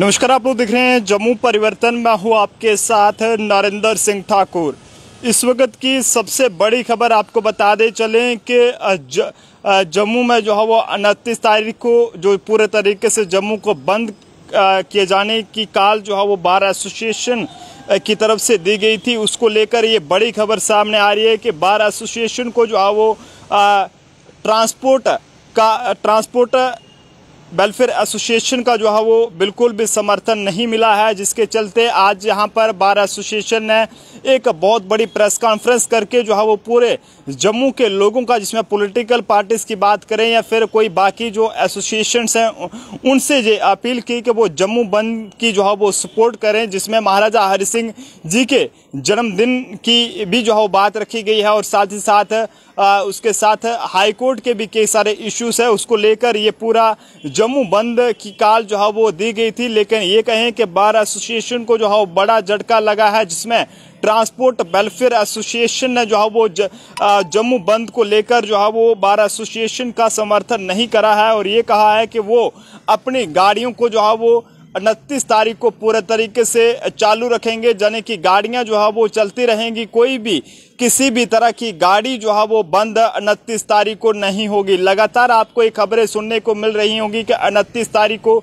नमस्कार आप लोग देख रहे हैं जम्मू परिवर्तन मैं हूँ आपके साथ नरेंद्र सिंह ठाकुर इस वक्त की सबसे बड़ी खबर आपको बता दे चलें कि जम्मू में जो है वो उनतीस तारीख को जो पूरे तरीके से जम्मू को बंद किए जाने की काल जो है वो बार एसोसिएशन की तरफ से दी गई थी उसको लेकर ये बड़ी खबर सामने आ रही है कि बार एसोसिएशन को जो है वो ट्रांसपोर्ट का ट्रांसपोर्ट वेलफेयर एसोसिएशन का जो है वो बिल्कुल भी समर्थन नहीं मिला है जिसके चलते आज यहाँ पर बार एसोसिएशन ने एक बहुत बड़ी प्रेस कॉन्फ्रेंस करके जो है वो पूरे जम्मू के लोगों का जिसमें पॉलिटिकल पार्टीज की बात करें या फिर कोई बाकी जो एसोसिएशंस हैं उनसे ये अपील की कि वो जम्मू बंद की जो है वो सपोर्ट करें जिसमें महाराजा हरि सिंह जी के जन्मदिन की भी जो है वो बात रखी गई है और साथ ही साथ उसके साथ हाईकोर्ट के भी कई सारे इश्यूज है उसको लेकर ये पूरा जम्मू बंद की काल जो है वो दी गई थी लेकिन ये कहें कि बार एसोसिएशन को जो है वो बड़ा झटका लगा है जिसमें ट्रांसपोर्ट वेलफेयर एसोसिएशन ने जो है वो जम्मू बंद को लेकर जो है वो बार एसोसिएशन का समर्थन नहीं करा है और ये कहा है कि वो अपनी गाड़ियों को जो है वो उनतीस तारीख को पूरे तरीके से चालू रखेंगे यानी कि गाड़ियां जो है वो चलती रहेंगी कोई भी किसी भी तरह की गाड़ी जो है वो बंद उनतीस तारीख को नहीं होगी लगातार आपको ये खबरें सुनने को मिल रही होंगी कि उनतीस तारीख को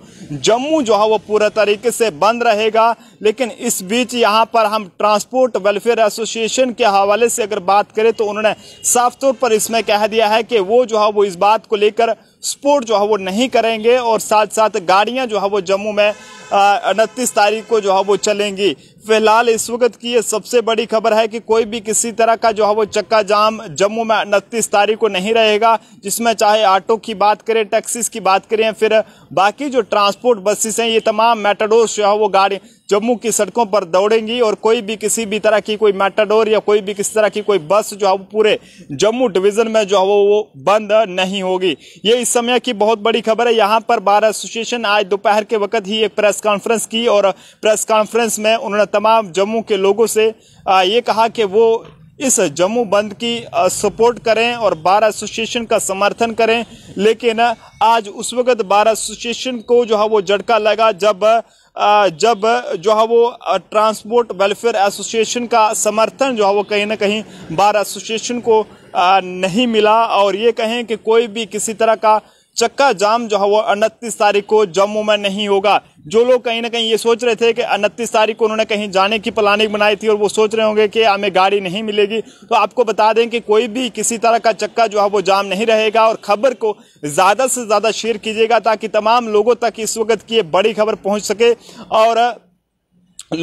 जम्मू जो है वो पूरा तरीके से बंद रहेगा लेकिन इस बीच यहाँ पर हम ट्रांसपोर्ट वेलफेयर एसोसिएशन के हवाले से अगर बात करें तो उन्होंने साफ तौर पर इसमें कह दिया है कि वो जो है वो इस बात को लेकर स्पोर्ट जो है वो नहीं करेंगे और साथ साथ गाड़ियां जो है वो जम्मू में उनतीस तारीख को जो है वो चलेंगी फिलहाल इस वक्त की ये सबसे बड़ी खबर है कि कोई भी किसी तरह का जो है वो चक्का जाम जम्मू में उनतीस तारीख को नहीं रहेगा जिसमें चाहे ऑटो की बात करें टैक्सीज की बात करें फिर बाकी जो ट्रांसपोर्ट बसेस हैं ये तमाम मेटाडोर्स जो है वो गाड़ी जम्मू की सड़कों पर दौड़ेंगी और कोई भी किसी भी तरह की कोई मेटाडोर या कोई भी किसी तरह की कोई बस जो है वो पूरे जम्मू डिवीजन में जो है वो वो बंद नहीं होगी ये इस समय की बहुत बड़ी खबर है यहाँ पर बार एसोसिएशन आज दोपहर के वक्त ही एक प्रेस कॉन्फ्रेंस की और प्रेस कॉन्फ्रेंस में उन्होंने तमाम जम्मू के लोगों से ये कहा कि वो इस जम्मू बंद की सपोर्ट करें और बार एसोसिएशन का समर्थन करें लेकिन आज उस वक्त बार एसोसिएशन को जो है वो झटका लगा जब जब जो है वो ट्रांसपोर्ट वेलफेयर एसोसिएशन का समर्थन जो है वो कहीं ना कहीं बार एसोसिएशन को नहीं मिला और ये कहें कि कोई भी किसी तरह का चक्का जाम जो है वो उनतीस तारीख को जम्मू में नहीं होगा जो लोग कहीं ना कहीं ये सोच रहे थे कि उनतीस तारीख को उन्होंने कहीं जाने की प्लानिंग बनाई थी और वो सोच रहे होंगे कि हमें गाड़ी नहीं मिलेगी तो आपको बता दें कि कोई भी किसी तरह का चक्का जो है वो जाम नहीं रहेगा और खबर को ज़्यादा से ज़्यादा शेयर कीजिएगा ताकि तमाम लोगों तक इस वक्त की बड़ी खबर पहुँच सके और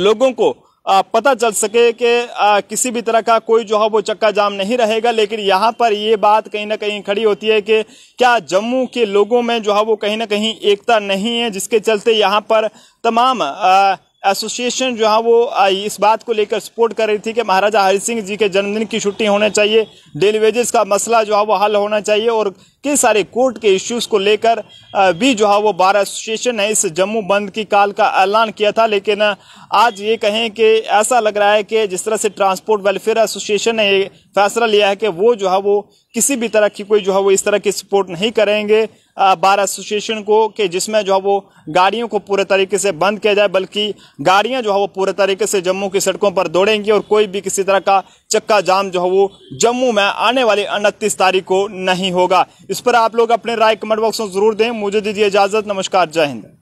लोगों को पता चल सके कि किसी भी तरह का कोई जो है वो चक्का जाम नहीं रहेगा लेकिन यहाँ पर ये बात कहीं ना कहीं खड़ी होती है कि क्या जम्मू के लोगों में जो है वो कहीं ना कहीं एकता नहीं है जिसके चलते यहाँ पर तमाम एसोसिएशन जो है वो इस बात को लेकर सपोर्ट कर रही थी कि महाराजा हरि सिंह जी के जन्मदिन की छुट्टी होना चाहिए डेली वेजेस का मसला जो है वो हल होना चाहिए और कई सारे कोर्ट के इश्यूज़ को लेकर भी जो है वो बार एसोसिएशन है इस जम्मू बंद की काल का ऐलान किया था लेकिन आज ये कहें कि ऐसा लग रहा है कि जिस तरह से ट्रांसपोर्ट वेलफेयर एसोसिएशन ने फैसला लिया है कि वो जो है वो किसी भी तरह की कोई जो है वो इस तरह की सपोर्ट नहीं करेंगे बार एसोसिएशन को कि जिसमें जो है वो गाड़ियों को पूरे तरीके से बंद किया जाए बल्कि गाड़ियां जो है वो पूरे तरीके से जम्मू की सड़कों पर दौड़ेंगी और कोई भी किसी तरह का चक्का जाम जो है वो जम्मू में आने वाली उनतीस तारीख को नहीं होगा इस पर आप लोग अपने राय कमेंट बॉक्स में जरूर दें मुझे दीजिए इजाजत नमस्कार जय हिंद